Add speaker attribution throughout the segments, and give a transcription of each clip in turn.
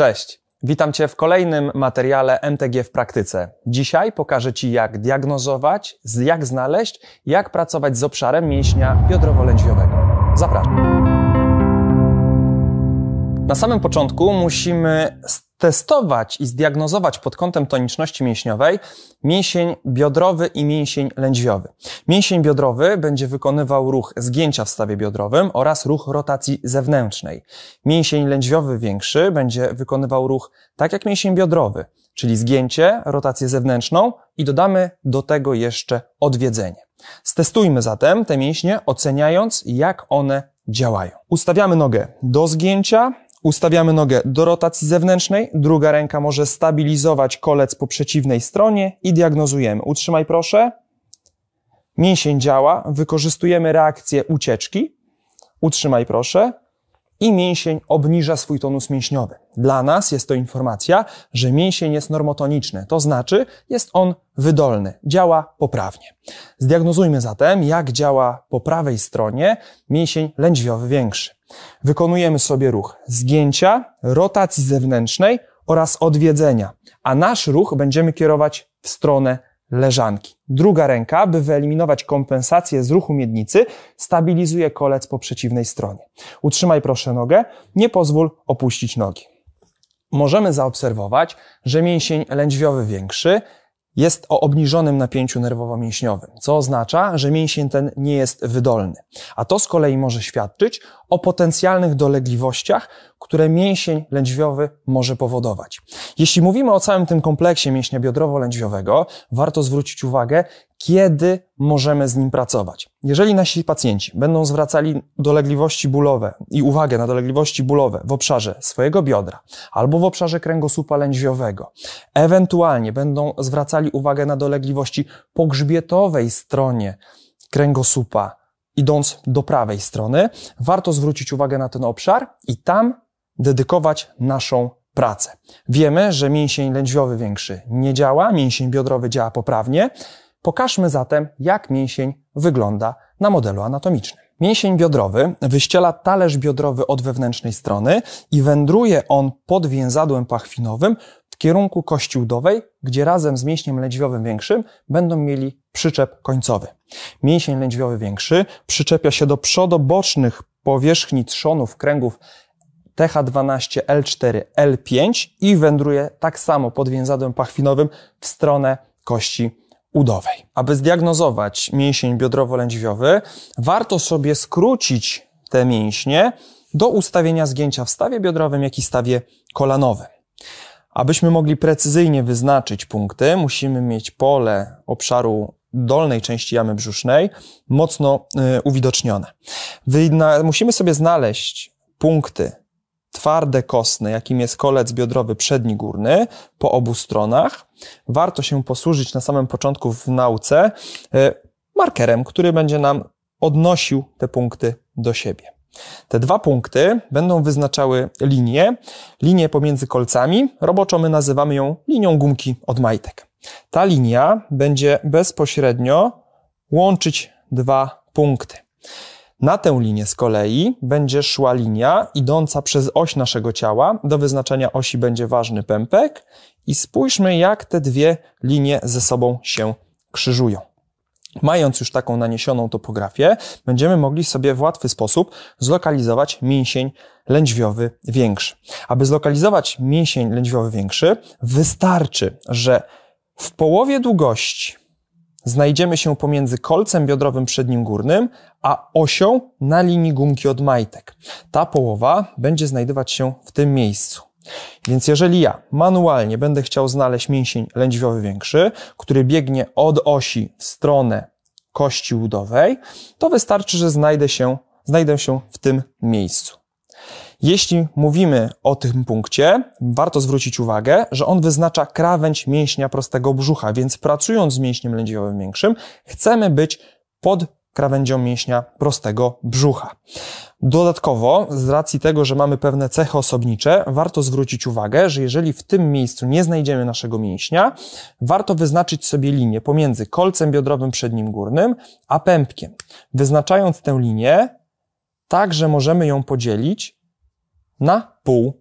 Speaker 1: Cześć, witam Cię w kolejnym materiale MTG w praktyce. Dzisiaj pokażę Ci, jak diagnozować, jak znaleźć, jak pracować z obszarem mięśnia biodrowo-lędźwiowego. Zapraszam. Na samym początku musimy testować i zdiagnozować pod kątem toniczności mięśniowej mięsień biodrowy i mięsień lędźwiowy. Mięsień biodrowy będzie wykonywał ruch zgięcia w stawie biodrowym oraz ruch rotacji zewnętrznej. Mięsień lędźwiowy większy będzie wykonywał ruch tak jak mięsień biodrowy, czyli zgięcie, rotację zewnętrzną i dodamy do tego jeszcze odwiedzenie. Stestujmy zatem te mięśnie, oceniając jak one działają. Ustawiamy nogę do zgięcia, Ustawiamy nogę do rotacji zewnętrznej, druga ręka może stabilizować kolec po przeciwnej stronie i diagnozujemy. Utrzymaj proszę. Mięsień działa, wykorzystujemy reakcję ucieczki. Utrzymaj proszę i mięsień obniża swój tonus mięśniowy. Dla nas jest to informacja, że mięsień jest normotoniczny, to znaczy jest on wydolny, działa poprawnie. Zdiagnozujmy zatem, jak działa po prawej stronie mięsień lędźwiowy większy. Wykonujemy sobie ruch zgięcia, rotacji zewnętrznej oraz odwiedzenia, a nasz ruch będziemy kierować w stronę leżanki. Druga ręka, by wyeliminować kompensację z ruchu miednicy, stabilizuje kolec po przeciwnej stronie. Utrzymaj proszę nogę, nie pozwól opuścić nogi. Możemy zaobserwować, że mięsień lędźwiowy większy jest o obniżonym napięciu nerwowo-mięśniowym, co oznacza, że mięsień ten nie jest wydolny. A to z kolei może świadczyć o potencjalnych dolegliwościach które mięsień lędźwiowy może powodować. Jeśli mówimy o całym tym kompleksie mięśnia biodrowo-lędźwiowego, warto zwrócić uwagę, kiedy możemy z nim pracować. Jeżeli nasi pacjenci będą zwracali dolegliwości bólowe i uwagę na dolegliwości bólowe w obszarze swojego biodra albo w obszarze kręgosłupa lędźwiowego, ewentualnie będą zwracali uwagę na dolegliwości pogrzbietowej stronie kręgosłupa idąc do prawej strony, warto zwrócić uwagę na ten obszar i tam dedykować naszą pracę. Wiemy, że mięsień lędźwiowy większy nie działa, mięsień biodrowy działa poprawnie. Pokażmy zatem, jak mięsień wygląda na modelu anatomicznym. Mięsień biodrowy wyściela talerz biodrowy od wewnętrznej strony i wędruje on pod więzadłem pachwinowym w kierunku kości udowej, gdzie razem z mięśniem lędźwiowym większym będą mieli przyczep końcowy. Mięsień lędźwiowy większy przyczepia się do przodobocznych powierzchni trzonów kręgów TH12L4L5 i wędruje tak samo pod więzadłem pachwinowym w stronę kości udowej. Aby zdiagnozować mięsień biodrowo-lędźwiowy, warto sobie skrócić te mięśnie do ustawienia zgięcia w stawie biodrowym, jak i stawie kolanowym. Abyśmy mogli precyzyjnie wyznaczyć punkty, musimy mieć pole obszaru dolnej części jamy brzusznej mocno y, uwidocznione. musimy sobie znaleźć punkty twarde kostne, jakim jest kolec biodrowy przedni górny po obu stronach. Warto się posłużyć na samym początku w nauce e, markerem, który będzie nam odnosił te punkty do siebie. Te dwa punkty będą wyznaczały linię, linię pomiędzy kolcami, roboczo my nazywamy ją linią gumki od majtek. Ta linia będzie bezpośrednio łączyć dwa punkty. Na tę linię z kolei będzie szła linia idąca przez oś naszego ciała. Do wyznaczenia osi będzie ważny pępek i spójrzmy, jak te dwie linie ze sobą się krzyżują. Mając już taką naniesioną topografię, będziemy mogli sobie w łatwy sposób zlokalizować mięsień lędźwiowy większy. Aby zlokalizować mięsień lędźwiowy większy, wystarczy, że w połowie długości znajdziemy się pomiędzy kolcem biodrowym przednim górnym a osią na linii gumki od majtek. Ta połowa będzie znajdować się w tym miejscu. Więc jeżeli ja manualnie będę chciał znaleźć mięsień lędźwiowy większy, który biegnie od osi w stronę kości udowej, to wystarczy, że znajdę się, znajdę się w tym miejscu. Jeśli mówimy o tym punkcie, warto zwrócić uwagę, że on wyznacza krawędź mięśnia prostego brzucha, więc pracując z mięśniem lędźwiowym większym, chcemy być pod krawędzią mięśnia prostego brzucha. Dodatkowo, z racji tego, że mamy pewne cechy osobnicze, warto zwrócić uwagę, że jeżeli w tym miejscu nie znajdziemy naszego mięśnia, warto wyznaczyć sobie linię pomiędzy kolcem biodrowym przednim górnym a pępkiem. Wyznaczając tę linię, także możemy ją podzielić na pół.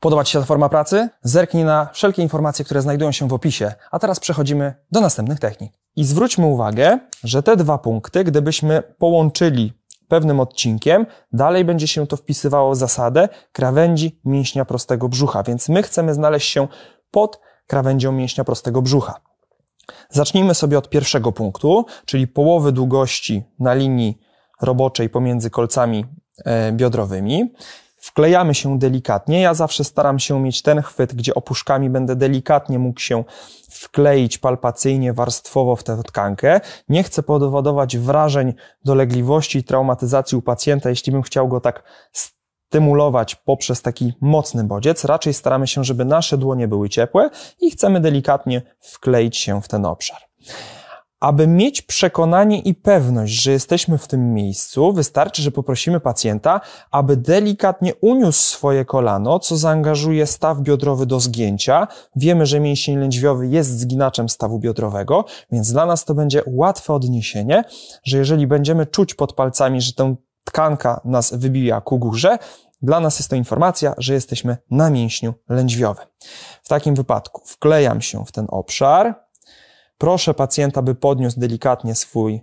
Speaker 1: Podoba Ci się ta forma pracy? Zerknij na wszelkie informacje, które znajdują się w opisie. A teraz przechodzimy do następnych technik. I zwróćmy uwagę, że te dwa punkty, gdybyśmy połączyli pewnym odcinkiem, dalej będzie się to wpisywało w zasadę krawędzi mięśnia prostego brzucha, więc my chcemy znaleźć się pod krawędzią mięśnia prostego brzucha. Zacznijmy sobie od pierwszego punktu, czyli połowy długości na linii roboczej pomiędzy kolcami e, biodrowymi wklejamy się delikatnie. Ja zawsze staram się mieć ten chwyt, gdzie opuszkami będę delikatnie mógł się wkleić palpacyjnie, warstwowo w tę tkankę. Nie chcę powodować wrażeń dolegliwości i traumatyzacji u pacjenta, jeśli bym chciał go tak stymulować poprzez taki mocny bodziec. Raczej staramy się, żeby nasze dłonie były ciepłe i chcemy delikatnie wkleić się w ten obszar. Aby mieć przekonanie i pewność, że jesteśmy w tym miejscu, wystarczy, że poprosimy pacjenta, aby delikatnie uniósł swoje kolano, co zaangażuje staw biodrowy do zgięcia. Wiemy, że mięsień lędźwiowy jest zginaczem stawu biodrowego, więc dla nas to będzie łatwe odniesienie, że jeżeli będziemy czuć pod palcami, że tę tkanka nas wybija ku górze, dla nas jest to informacja, że jesteśmy na mięśniu lędźwiowym. W takim wypadku wklejam się w ten obszar, Proszę pacjenta, by podniósł delikatnie swój,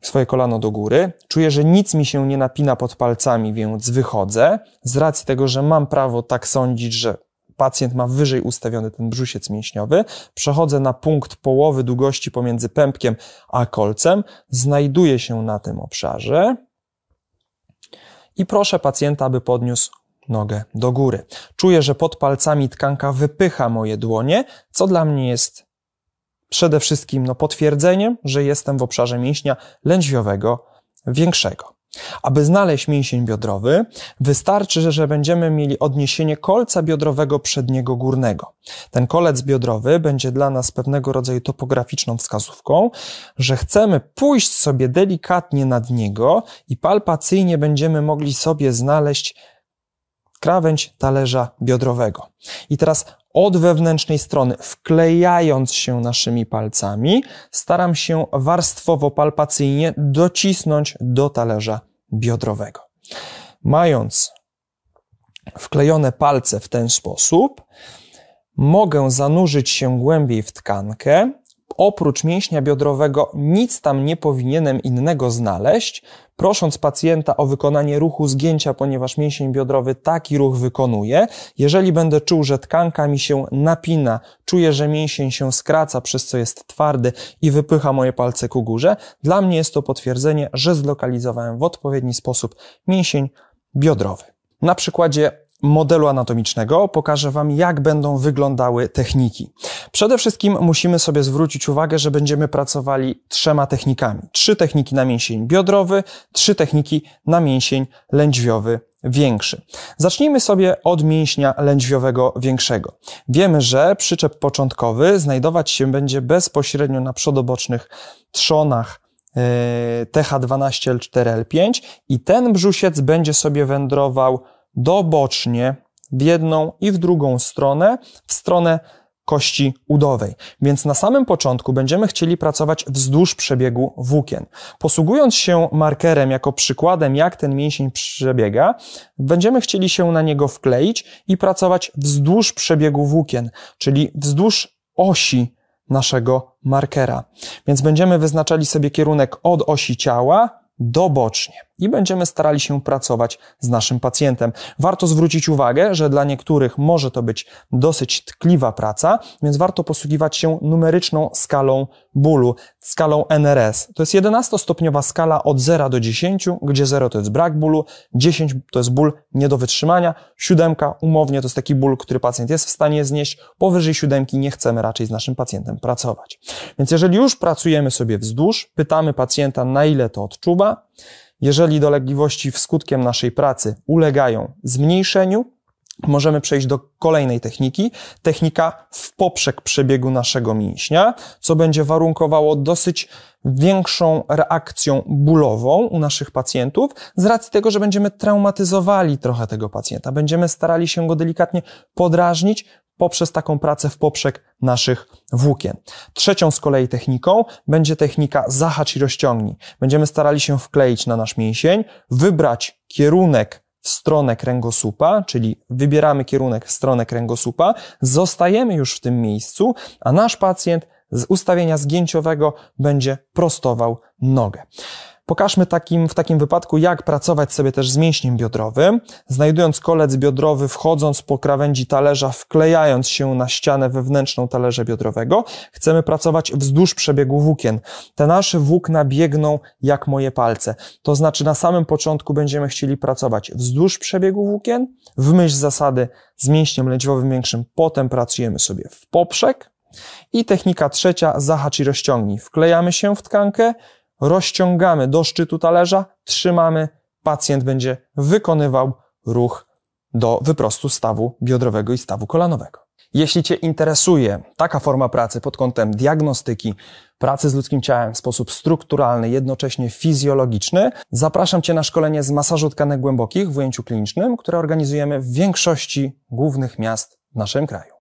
Speaker 1: swoje kolano do góry. Czuję, że nic mi się nie napina pod palcami, więc wychodzę. Z racji tego, że mam prawo tak sądzić, że pacjent ma wyżej ustawiony ten brzusiec mięśniowy, przechodzę na punkt połowy długości pomiędzy pępkiem a kolcem, znajduję się na tym obszarze i proszę pacjenta, aby podniósł nogę do góry. Czuję, że pod palcami tkanka wypycha moje dłonie, co dla mnie jest przede wszystkim no, potwierdzeniem, że jestem w obszarze mięśnia lędźwiowego większego. Aby znaleźć mięsień biodrowy, wystarczy, że będziemy mieli odniesienie kolca biodrowego przedniego górnego. Ten kolec biodrowy będzie dla nas pewnego rodzaju topograficzną wskazówką, że chcemy pójść sobie delikatnie nad niego i palpacyjnie będziemy mogli sobie znaleźć krawędź talerza biodrowego. I teraz od wewnętrznej strony, wklejając się naszymi palcami, staram się warstwowo, palpacyjnie docisnąć do talerza biodrowego. Mając wklejone palce w ten sposób, mogę zanurzyć się głębiej w tkankę, oprócz mięśnia biodrowego nic tam nie powinienem innego znaleźć, prosząc pacjenta o wykonanie ruchu zgięcia, ponieważ mięsień biodrowy taki ruch wykonuje. Jeżeli będę czuł, że tkanka mi się napina, czuję, że mięsień się skraca, przez co jest twardy i wypycha moje palce ku górze, dla mnie jest to potwierdzenie, że zlokalizowałem w odpowiedni sposób mięsień biodrowy. Na przykładzie modelu anatomicznego pokażę Wam, jak będą wyglądały techniki. Przede wszystkim musimy sobie zwrócić uwagę, że będziemy pracowali trzema technikami. Trzy techniki na mięsień biodrowy, trzy techniki na mięsień lędźwiowy większy. Zacznijmy sobie od mięśnia lędźwiowego większego. Wiemy, że przyczep początkowy znajdować się będzie bezpośrednio na przodobocznych trzonach e, TH12L4L5 i ten brzusiec będzie sobie wędrował dobocznie w jedną i w drugą stronę, w stronę kości udowej. Więc na samym początku będziemy chcieli pracować wzdłuż przebiegu włókien. Posługując się markerem jako przykładem, jak ten mięsień przebiega, będziemy chcieli się na niego wkleić i pracować wzdłuż przebiegu włókien, czyli wzdłuż osi naszego markera. Więc będziemy wyznaczali sobie kierunek od osi ciała do bocznie i będziemy starali się pracować z naszym pacjentem. Warto zwrócić uwagę, że dla niektórych może to być dosyć tkliwa praca, więc warto posługiwać się numeryczną skalą bólu, skalą NRS. To jest 11-stopniowa skala od 0 do 10, gdzie 0 to jest brak bólu, 10 to jest ból nie do wytrzymania, 7 umownie to jest taki ból, który pacjent jest w stanie znieść, powyżej 7 nie chcemy raczej z naszym pacjentem pracować. Więc jeżeli już pracujemy sobie wzdłuż, pytamy pacjenta na ile to odczuwa, jeżeli dolegliwości wskutkiem naszej pracy ulegają zmniejszeniu, możemy przejść do kolejnej techniki. Technika w poprzek przebiegu naszego mięśnia, co będzie warunkowało dosyć większą reakcją bólową u naszych pacjentów, z racji tego, że będziemy traumatyzowali trochę tego pacjenta. Będziemy starali się go delikatnie podrażnić, poprzez taką pracę w poprzek naszych włókien. Trzecią z kolei techniką będzie technika zahacz i rozciągnij. Będziemy starali się wkleić na nasz mięsień, wybrać kierunek w stronę kręgosłupa, czyli wybieramy kierunek w stronę kręgosłupa, zostajemy już w tym miejscu, a nasz pacjent z ustawienia zgięciowego będzie prostował nogę. Pokażmy takim, w takim wypadku, jak pracować sobie też z mięśniem biodrowym, znajdując kolec biodrowy, wchodząc po krawędzi talerza, wklejając się na ścianę wewnętrzną talerza biodrowego. Chcemy pracować wzdłuż przebiegu włókien. Te nasze włókna biegną jak moje palce. To znaczy na samym początku będziemy chcieli pracować wzdłuż przebiegu włókien, w myśl zasady z mięśniem lędźwiowym większym, potem pracujemy sobie w poprzek. I technika trzecia, zahacz i rozciągnij. Wklejamy się w tkankę, rozciągamy do szczytu talerza, trzymamy, pacjent będzie wykonywał ruch do wyprostu stawu biodrowego i stawu kolanowego. Jeśli Cię interesuje taka forma pracy pod kątem diagnostyki, pracy z ludzkim ciałem w sposób strukturalny, jednocześnie fizjologiczny, zapraszam Cię na szkolenie z masażu tkanek głębokich w ujęciu klinicznym, które organizujemy w większości głównych miast w naszym kraju.